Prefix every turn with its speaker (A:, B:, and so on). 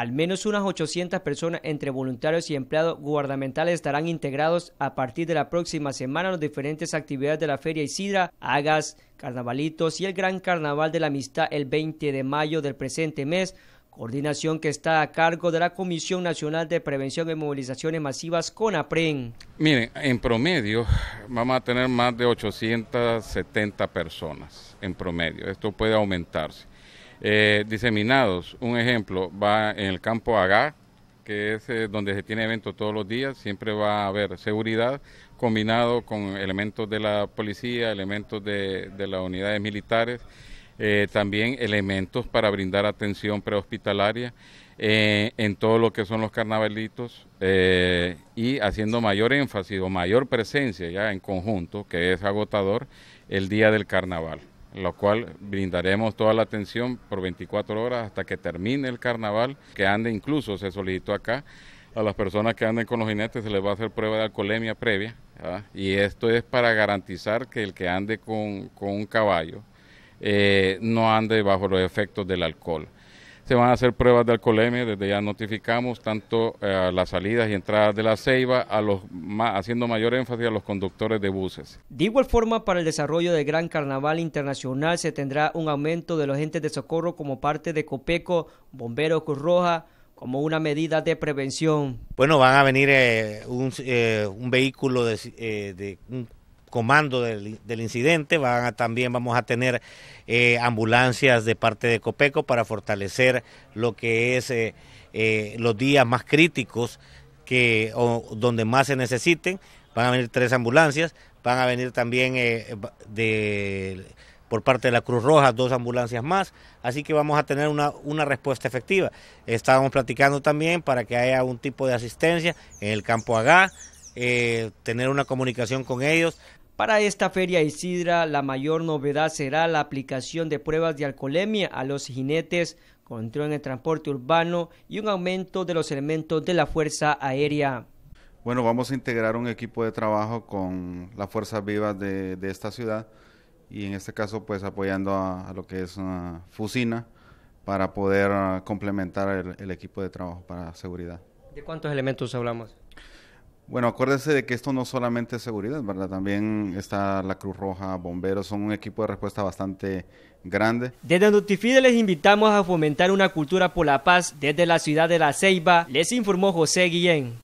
A: Al menos unas 800 personas entre voluntarios y empleados gubernamentales estarán integrados a partir de la próxima semana en las diferentes actividades de la Feria Isidra, Agas, Carnavalitos y el Gran Carnaval de la Amistad el 20 de mayo del presente mes, coordinación que está a cargo de la Comisión Nacional de Prevención de Movilizaciones Masivas CONAPREN.
B: Miren, en promedio vamos a tener más de 870 personas, en promedio, esto puede aumentarse. Eh, diseminados, un ejemplo, va en el campo Agá, que es eh, donde se tiene evento todos los días, siempre va a haber seguridad combinado con elementos de la policía, elementos de, las unidades militares, eh, también elementos para brindar atención prehospitalaria en todo lo que son los carnavalitos y haciendo mayor énfasis o mayor presencia ya en conjunto, que es agotador, el día del carnaval lo cual brindaremos toda la atención por 24 horas hasta que termine el carnaval, que ande incluso, se solicitó acá, a las personas que anden con los jinetes se les va a hacer prueba de alcoholemia previa, ¿ah? y esto es para garantizar que el que ande con, un caballo eh, no ande bajo los efectos del alcohol. Se van a hacer pruebas de alcoholemia, desde ya notificamos tanto eh, las salidas y entradas de la ceiba, a los, haciendo mayor énfasis a los conductores de buses.
A: De igual forma, para el desarrollo del Gran Carnaval Internacional se tendrá un aumento de los agentes de socorro como parte de Copeco, Bomberos Cruz Roja, como una medida de prevención.
C: Bueno, van a venir eh, un, eh, un, vehículo de, de un comando del, incidente. Van también vamos a tener eh, ambulancias de parte de Copeco para fortalecer lo que es eh, eh, los días más críticos que donde más se necesiten. Van a venir tres ambulancias, van a venir también de por parte de la Cruz Roja, dos ambulancias más, así que vamos a tener una, una, respuesta efectiva. Estábamos platicando también para que haya un tipo de asistencia en el campo Agá, eh,
A: tener una comunicación con ellos. Para esta feria Isidra, la mayor novedad será la aplicación de pruebas de alcoholemia a los jinetes, control en el transporte urbano y un aumento de los elementos de la Fuerza Aérea.
D: Bueno, vamos a integrar un equipo de trabajo con las fuerzas vivas de, esta ciudad y en este caso pues apoyando a, lo que es una ah, Fusina para poder ah, complementar el, el equipo de trabajo para seguridad.
A: ¿De cuántos elementos hablamos?
D: Bueno, acuérdense de que esto no solamente es seguridad, ¿verdad? También está la Cruz Roja, bomberos, son un equipo de respuesta bastante
A: grande. Desde Notifide les invitamos a fomentar una cultura por la paz desde la ciudad de La Ceiba, les informó José Guillén.